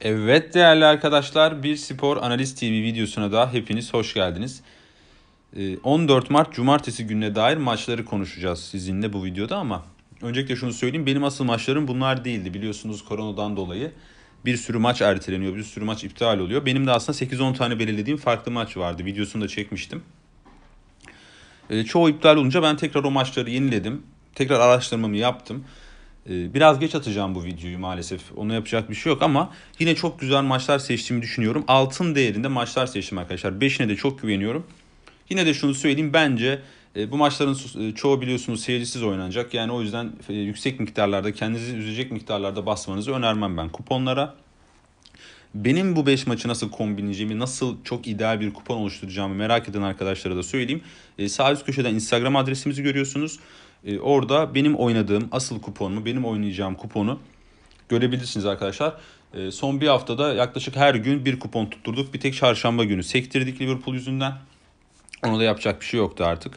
Evet değerli arkadaşlar bir spor analiz TV videosuna da hepiniz hoş geldiniz. 14 ee, Mart Cumartesi gününe dair maçları konuşacağız sizinle bu videoda ama öncelikle şunu söyleyeyim benim asıl maçlarım bunlar değildi biliyorsunuz koronadan dolayı bir sürü maç erteleniyor bir sürü maç iptal oluyor. Benim de aslında 8-10 tane belirlediğim farklı maç vardı videosunu da çekmiştim. Ee, çoğu iptal olunca ben tekrar o maçları yeniledim tekrar araştırmamı yaptım. Ee, biraz geç atacağım bu videoyu maalesef. Onu yapacak bir şey yok ama yine çok güzel maçlar seçtiğimi düşünüyorum. Altın değerinde maçlar seçtim arkadaşlar. Beşine de çok güveniyorum. Yine de şunu söyleyeyim bence e, bu maçların e, çoğu biliyorsunuz seyircisiz oynanacak. Yani o yüzden e, yüksek miktarlarda kendinizi üzecek miktarlarda basmanızı önermem ben kuponlara. Benim bu 5 maçı nasıl kombinleyeceğimi, nasıl çok ideal bir kupon oluşturacağımı merak eden arkadaşlara da söyleyeyim. Sağ üst köşeden Instagram adresimizi görüyorsunuz. E, orada benim oynadığım asıl kuponumu, benim oynayacağım kuponu görebilirsiniz arkadaşlar. E, son bir haftada yaklaşık her gün bir kupon tutturduk. Bir tek çarşamba günü sektirdik Liverpool yüzünden. Onu da yapacak bir şey yoktu artık.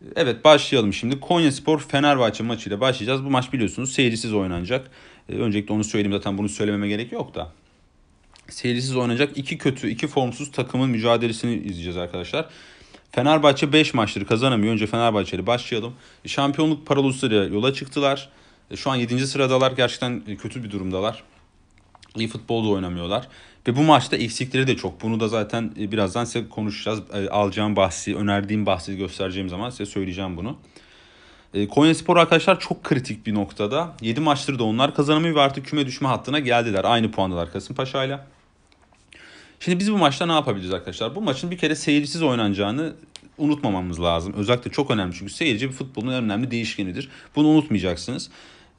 E, evet başlayalım şimdi. Konya Spor Fenerbahçe maçıyla başlayacağız. Bu maç biliyorsunuz seyircisiz oynanacak. E, öncelikle onu söyleyeyim zaten bunu söylememe gerek yok da. Seyircisiz oynanacak iki kötü, iki formsuz takımın mücadelesini izleyeceğiz arkadaşlar. Fenerbahçe 5 maçtır kazanamıyor. Önce Fenerbahçe'yle başlayalım. E, şampiyonluk paralosuyla yola çıktılar. E, şu an 7. sıradalar. Gerçekten e, kötü bir durumdalar. İyi futbol da oynamıyorlar. Ve bu maçta eksikleri de çok. Bunu da zaten birazdan size konuşacağız. Alacağım bahsi, önerdiğim bahsi göstereceğim zaman size söyleyeceğim bunu. Konya Spor arkadaşlar çok kritik bir noktada. 7 maçtır da onlar kazanamıyor ve artık küme düşme hattına geldiler. Aynı puandalar Kasımpaşa'yla. Şimdi biz bu maçta ne yapabiliriz arkadaşlar? Bu maçın bir kere seyircisiz oynanacağını unutmamamız lazım. Özellikle çok önemli çünkü seyirci bir futbolun önemli değişkenidir. Bunu unutmayacaksınız.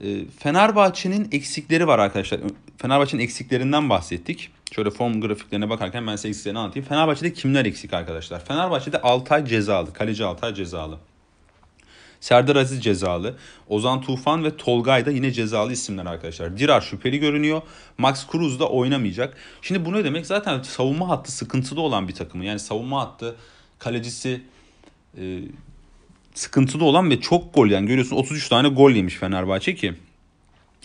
Ee, Fenerbahçe'nin eksikleri var arkadaşlar. Fenerbahçe'nin eksiklerinden bahsettik. Şöyle form grafiklerine bakarken ben size eksiklerini anlatayım. Fenerbahçe'de kimler eksik arkadaşlar? Fenerbahçe'de Altay cezalı, kaleci Altay cezalı. Serdar Aziz cezalı. Ozan Tufan ve Tolgay da yine cezalı isimler arkadaşlar. Dirar şüpheli görünüyor. Max Cruz da oynamayacak. Şimdi bu ne demek? Zaten savunma hattı sıkıntılı olan bir takımı. Yani savunma hattı kalecisi e, sıkıntılı olan ve çok gol yani görüyorsun 33 tane gol yemiş Fenerbahçe ki.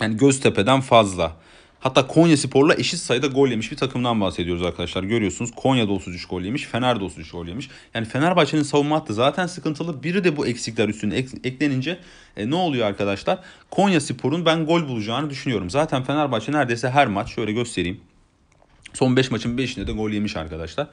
Yani Göztepe'den fazla. Hatta Konya Spor'la eşit sayıda gol yemiş bir takımdan bahsediyoruz arkadaşlar. Görüyorsunuz Konya Konya'da 33 gol yemiş, Fener Fener'de 33 gol yemiş. Yani Fenerbahçe'nin savunma hattı zaten sıkıntılı. Biri de bu eksikler üstüne ek, eklenince e, ne oluyor arkadaşlar? Konya Spor'un ben gol bulacağını düşünüyorum. Zaten Fenerbahçe neredeyse her maç şöyle göstereyim. Son 5 maçın 5'inde de gol yemiş arkadaşlar.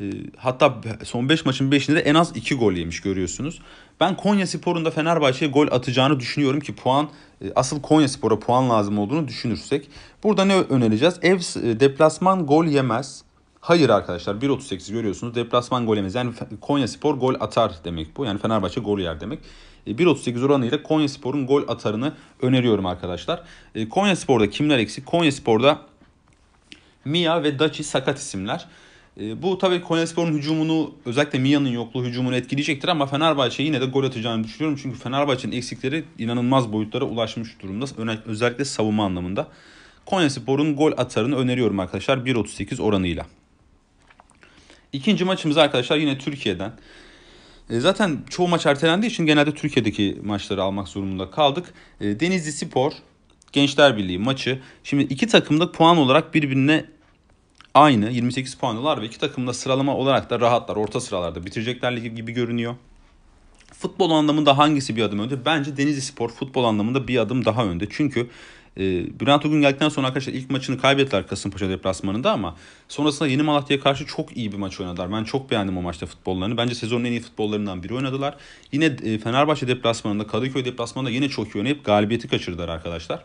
Ee, hatta son 5 maçın 5'inde en az 2 gol yemiş görüyorsunuz. Ben Konya Spor'un da Fenerbahçe'ye gol atacağını düşünüyorum ki puan e, asıl Konya Spor'a puan lazım olduğunu düşünürsek. Burada ne önereceğiz? Ev e, deplasman gol yemez. Hayır arkadaşlar 1.38 görüyorsunuz. Deplasman gol yemez. Yani Konya Spor gol atar demek bu. Yani Fenerbahçe gol yer demek. 1.38 e, oranıyla Konya Spor'un gol atarını öneriyorum arkadaşlar. Konya Spor'da kimler eksik? Konya Spor'da Mia ve Daci sakat isimler. Ee, bu tabii Konyaspor'un hücumunu özellikle Mia'nın yokluğu hücumunu etkileyecektir ama Fenerbahçe yine de gol atacağını düşünüyorum. Çünkü Fenerbahçe'nin eksikleri inanılmaz boyutlara ulaşmış durumda. Özellikle savunma anlamında. Konyaspor'un gol atarını öneriyorum arkadaşlar 1.38 oranıyla. İkinci maçımız arkadaşlar yine Türkiye'den. Ee, zaten çoğu maç ertelendiği için genelde Türkiye'deki maçları almak zorunda kaldık. Ee, Denizli Spor Gençler Birliği maçı. Şimdi iki takım da puan olarak birbirine aynı 28 puanlılar ve iki takım da sıralama olarak da rahatlar. Orta sıralarda bitirecekler ligi gibi görünüyor. Futbol anlamında hangisi bir adım önde? Bence Denizli Spor futbol anlamında bir adım daha önde. Çünkü e, Bülent Uygun geldikten sonra arkadaşlar ilk maçını kaybettiler Kasımpaşa deplasmanında ama sonrasında Yeni Malatya'ya karşı çok iyi bir maç oynadılar. Ben çok beğendim o maçta futbollarını. Bence sezonun en iyi futbollarından biri oynadılar. Yine e, Fenerbahçe deplasmanında, Kadıköy deplasmanında yine çok iyi oynayıp galibiyeti kaçırdılar arkadaşlar.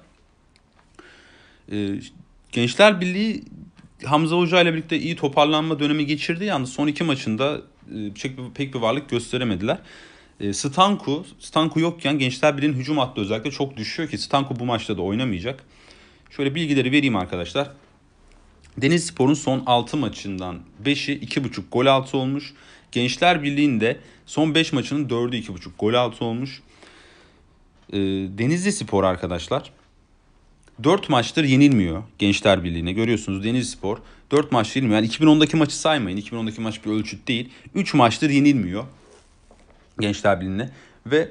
E, Gençler Birliği Hamza Hoca ile birlikte iyi toparlanma dönemi geçirdi yani son iki maçında pek e, bir, pek bir varlık gösteremediler. E, Stanku, Stanku yokken Gençler Birliği'nin hücum hattı özellikle çok düşüyor ki Stanku bu maçta da oynamayacak. Şöyle bilgileri vereyim arkadaşlar. Deniz Spor'un son 6 maçından 5'i 2.5 gol altı olmuş. Gençler Birliği'nde son 5 maçının 4'ü 2.5 gol altı olmuş. E, Denizli Spor arkadaşlar 4 maçtır yenilmiyor Gençler Birliği'ne görüyorsunuz Denizli Spor 4 maç yenilmiyor. Yani 2010'daki maçı saymayın. 2010'daki maç bir ölçüt değil. 3 maçtır yenilmiyor Gençler Birliği'ne ve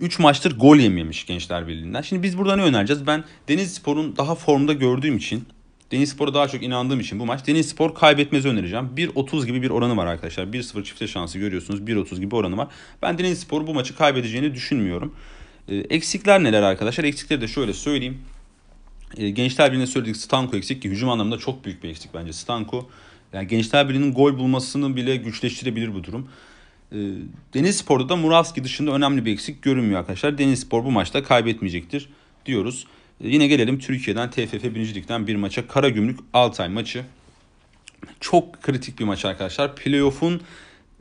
3 e, maçtır gol yememiş Gençler Birliği'nden. Şimdi biz burada ne önereceğiz? Ben Denizli Spor'un daha formda gördüğüm için Deniz Spor'a daha çok inandığım için bu maç Deniz Spor kaybetmezi önereceğim. 1.30 gibi bir oranı var arkadaşlar. 1-0 çifte şansı görüyorsunuz. 1.30 gibi oranı var. Ben Deniz Spor bu maçı kaybedeceğini düşünmüyorum. Ee, eksikler neler arkadaşlar? Eksikleri de şöyle söyleyeyim. Ee, Gençler Birliği'ne söyledik Stanko eksik ki hücum anlamında çok büyük bir eksik bence Stanko. Yani Gençler Birliği'nin gol bulmasını bile güçleştirebilir bu durum. Ee, Deniz Spor'da da Muravski dışında önemli bir eksik görünmüyor arkadaşlar. Deniz Spor bu maçta kaybetmeyecektir diyoruz. Yine gelelim Türkiye'den TFF birincilikten bir maça. Karagümrük Altay maçı. Çok kritik bir maç arkadaşlar. Playoff'un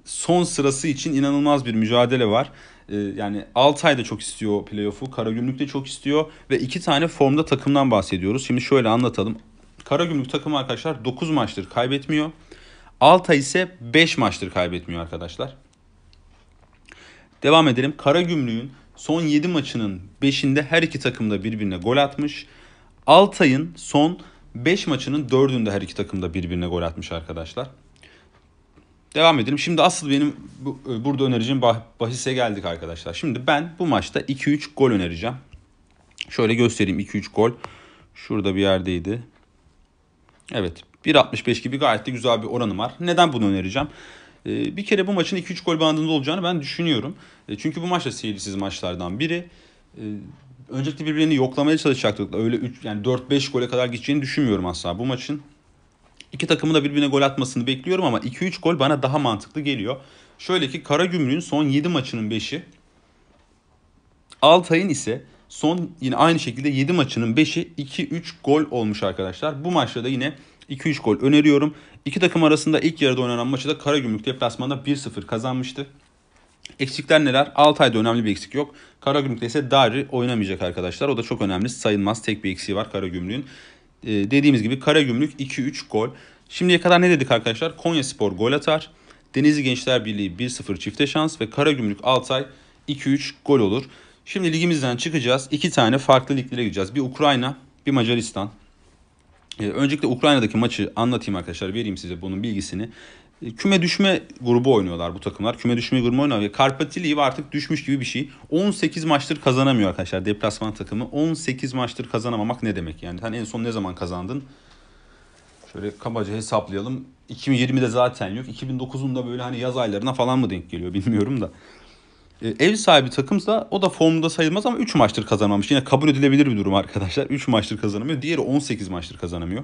son sırası için inanılmaz bir mücadele var. Ee, yani Altay da çok istiyor playoff'u. Karagümrük de çok istiyor. Ve iki tane formda takımdan bahsediyoruz. Şimdi şöyle anlatalım. Karagümrük takımı arkadaşlar 9 maçtır kaybetmiyor. Altay ise 5 maçtır kaybetmiyor arkadaşlar. Devam edelim. Karagümrük'ün son 7 maçının 5'inde her iki takım da birbirine gol atmış. Altay'ın son 5 maçının 4'ünde her iki takım da birbirine gol atmış arkadaşlar. Devam edelim. Şimdi asıl benim bu, e, burada önereceğim bah, bahise geldik arkadaşlar. Şimdi ben bu maçta 2-3 gol önereceğim. Şöyle göstereyim 2-3 gol. Şurada bir yerdeydi. Evet 1.65 gibi gayet de güzel bir oranım var. Neden bunu önereceğim? Ee, bir kere bu maçın 2-3 gol bandında olacağını ben düşünüyorum. E, çünkü bu maç da seyircisiz maçlardan biri. E, öncelikle birbirlerini yoklamaya çalışacaklar. Öyle 3 yani 4-5 gole kadar gideceğini düşünmüyorum asla. Bu maçın İki takımın da birbirine gol atmasını bekliyorum ama 2-3 gol bana daha mantıklı geliyor. Şöyle ki Karagümrük'ün son 7 maçının 5'i. Altay'ın ise son yine aynı şekilde 7 maçının 5'i 2-3 gol olmuş arkadaşlar. Bu maçta da yine 2-3 gol öneriyorum. İki takım arasında ilk yarıda oynanan maçı da Karagümrük deplasmanda 1-0 kazanmıştı. Eksikler neler? Altay'da önemli bir eksik yok. Karagümrük'te ise Dari oynamayacak arkadaşlar. O da çok önemli sayılmaz. Tek bir eksiği var Karagümrük'ün. Ee, dediğimiz gibi Kara Karagümrük 2-3 gol. Şimdiye kadar ne dedik arkadaşlar? Konya Spor gol atar. Denizli Gençler Birliği 1-0 çifte şans ve Kara Karagümrük Altay 2-3 gol olur. Şimdi ligimizden çıkacağız. İki tane farklı liglere gideceğiz. Bir Ukrayna, bir Macaristan. Ee, öncelikle Ukrayna'daki maçı anlatayım arkadaşlar. Vereyim size bunun bilgisini. E, küme düşme grubu oynuyorlar bu takımlar. Küme düşme grubu oynuyor. Karpatili'yi artık düşmüş gibi bir şey. 18 maçtır kazanamıyor arkadaşlar deplasman takımı. 18 maçtır kazanamamak ne demek? Yani Hani en son ne zaman kazandın? Şöyle kabaca hesaplayalım. 2020'de zaten yok. 2009'un da böyle hani yaz aylarına falan mı denk geliyor bilmiyorum da. E, ev sahibi takımsa o da formda sayılmaz ama 3 maçtır kazanamamış. Yine kabul edilebilir bir durum arkadaşlar. 3 maçtır kazanamıyor. Diğeri 18 maçtır kazanamıyor.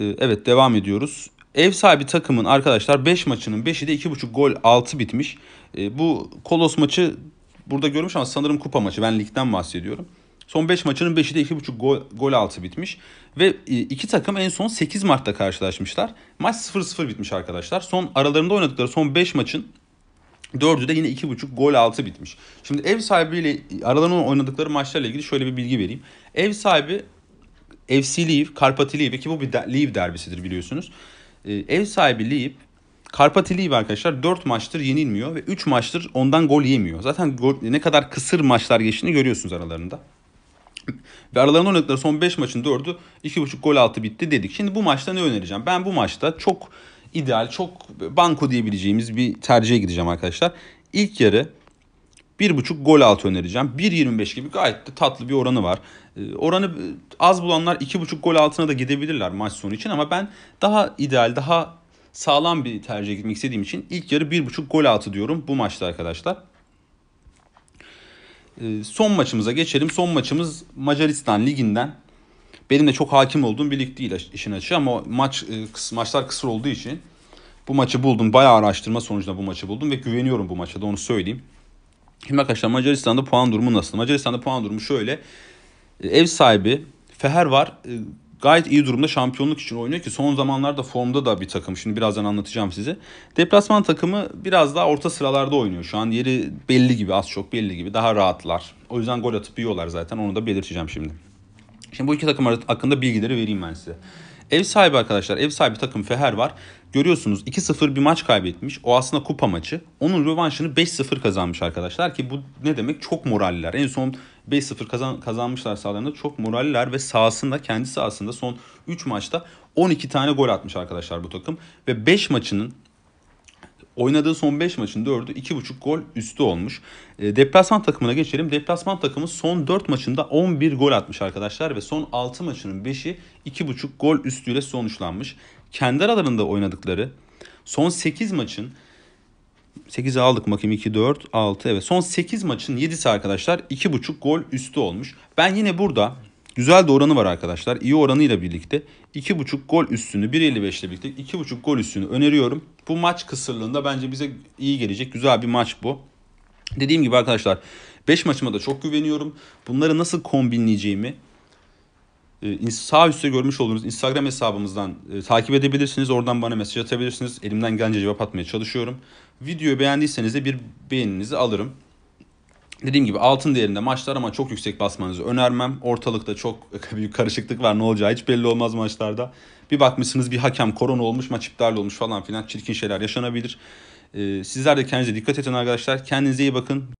E, evet devam ediyoruz. Ev sahibi takımın arkadaşlar 5 beş maçının 5'i de 2.5 gol 6 bitmiş. E, bu Kolos maçı burada görmüş ama sanırım kupa maçı. Ben ligden bahsediyorum. Son 5 maçının 5'i de 2.5 gol, gol altı bitmiş. Ve e, iki takım en son 8 Mart'ta karşılaşmışlar. Maç 0-0 bitmiş arkadaşlar. Son aralarında oynadıkları son 5 maçın 4'ü de yine 2.5 gol altı bitmiş. Şimdi ev sahibiyle aralarında oynadıkları maçlarla ilgili şöyle bir bilgi vereyim. Ev sahibi FC Lviv, Karpati Lviv'e ki bu bir de, Lviv derbisidir biliyorsunuz. E, ev sahibi Lviv, Karpati Lviv arkadaşlar 4 maçtır yenilmiyor ve 3 maçtır ondan gol yemiyor. Zaten gol, ne kadar kısır maçlar geçtiğini görüyorsunuz aralarında. Ve aralarında oynadıkları son 5 maçın 4'ü 2.5 gol altı bitti dedik. Şimdi bu maçta ne önereceğim? Ben bu maçta çok ideal, çok banko diyebileceğimiz bir tercihe gideceğim arkadaşlar. İlk yarı 1.5 gol altı önereceğim. 1.25 gibi gayet de tatlı bir oranı var. Ee, oranı az bulanlar 2.5 gol altına da gidebilirler maç sonu için ama ben daha ideal, daha sağlam bir tercih gitmek istediğim için ilk yarı 1.5 gol altı diyorum bu maçta arkadaşlar. Ee, son maçımıza geçelim. Son maçımız Macaristan Ligi'nden. Benim de çok hakim olduğum bir lig değil işin açığı ama maç e, maçlar kısır olduğu için bu maçı buldum. Bayağı araştırma sonucunda bu maçı buldum ve güveniyorum bu maça da onu söyleyeyim. Şimdi arkadaşlar Macaristan'da puan durumu nasıl? Macaristan'da puan durumu şöyle. E, ev sahibi Feher var. E, gayet iyi durumda şampiyonluk için oynuyor ki son zamanlarda formda da bir takım. Şimdi birazdan anlatacağım size. Deplasman takımı biraz daha orta sıralarda oynuyor. Şu an yeri belli gibi az çok belli gibi daha rahatlar. O yüzden gol atıp yiyorlar zaten onu da belirteceğim şimdi. Şimdi bu iki takım hakkında bilgileri vereyim ben size. Ev sahibi arkadaşlar ev sahibi takım Feher var. Görüyorsunuz 2-0 bir maç kaybetmiş. O aslında kupa maçı. Onun rövanşını 5-0 kazanmış arkadaşlar ki bu ne demek? Çok moraller. En son 5-0 kazan, kazanmışlar sahalarında. Çok moraller ve sahasında kendi sahasında son 3 maçta 12 tane gol atmış arkadaşlar bu takım. Ve 5 maçının Oynadığı son 5 maçın 4'ü 2.5 gol üstü olmuş. E, deplasman takımına geçelim. Deplasman takımı son 4 maçında 11 gol atmış arkadaşlar ve son 6 maçının 5'i 2.5 gol üstüyle sonuçlanmış. Kendi aralarında oynadıkları son 8 maçın 8'i aldık bakayım 2, 4, 6 evet. Son 8 maçın 7'si arkadaşlar 2.5 gol üstü olmuş. Ben yine burada Güzel de oranı var arkadaşlar. İyi oranıyla birlikte 2.5 gol üstünü 1.55 ile birlikte 2.5 gol üstünü öneriyorum. Bu maç kısırlığında bence bize iyi gelecek. Güzel bir maç bu. Dediğim gibi arkadaşlar 5 maçıma da çok güveniyorum. Bunları nasıl kombinleyeceğimi e, sağ üstte görmüş olduğunuz Instagram hesabımızdan e, takip edebilirsiniz. Oradan bana mesaj atabilirsiniz. Elimden gelince cevap atmaya çalışıyorum. Videoyu beğendiyseniz de bir beğeninizi alırım. Dediğim gibi altın değerinde maçlar ama çok yüksek basmanızı önermem. Ortalıkta çok büyük karışıklık var. Ne olacağı hiç belli olmaz maçlarda. Bir bakmışsınız bir hakem korona olmuş, maç iptal olmuş falan filan. Çirkin şeyler yaşanabilir. Ee, sizler de kendinize dikkat edin arkadaşlar. Kendinize iyi bakın.